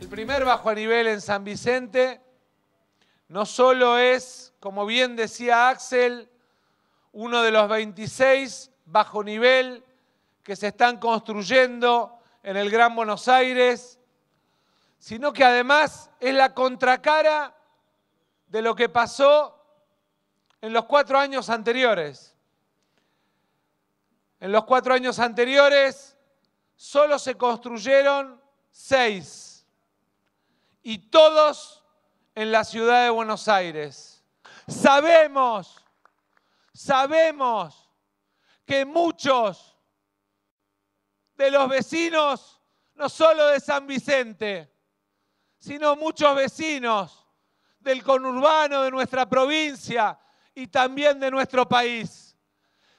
El primer bajo nivel en San Vicente no solo es, como bien decía Axel, uno de los 26 bajo nivel que se están construyendo en el Gran Buenos Aires, sino que además es la contracara de lo que pasó en los cuatro años anteriores. En los cuatro años anteriores solo se construyeron seis y todos en la ciudad de Buenos Aires. Sabemos, sabemos que muchos de los vecinos, no solo de San Vicente, sino muchos vecinos del conurbano de nuestra provincia y también de nuestro país,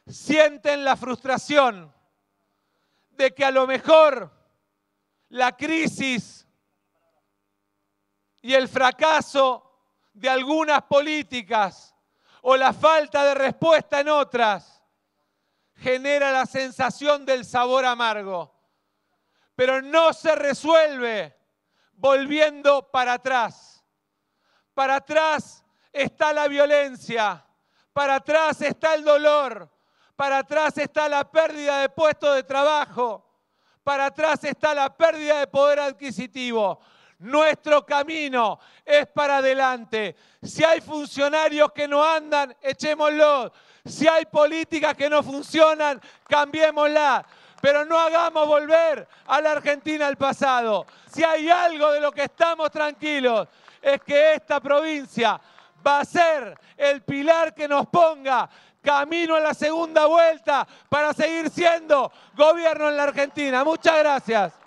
sienten la frustración de que a lo mejor la crisis y el fracaso de algunas políticas o la falta de respuesta en otras genera la sensación del sabor amargo, pero no se resuelve volviendo para atrás. Para atrás está la violencia, para atrás está el dolor, para atrás está la pérdida de puestos de trabajo, para atrás está la pérdida de poder adquisitivo, nuestro camino es para adelante. Si hay funcionarios que no andan, echémoslos. Si hay políticas que no funcionan, cambiémoslas. Pero no hagamos volver a la Argentina al pasado. Si hay algo de lo que estamos tranquilos, es que esta provincia va a ser el pilar que nos ponga camino a la segunda vuelta para seguir siendo gobierno en la Argentina. Muchas gracias.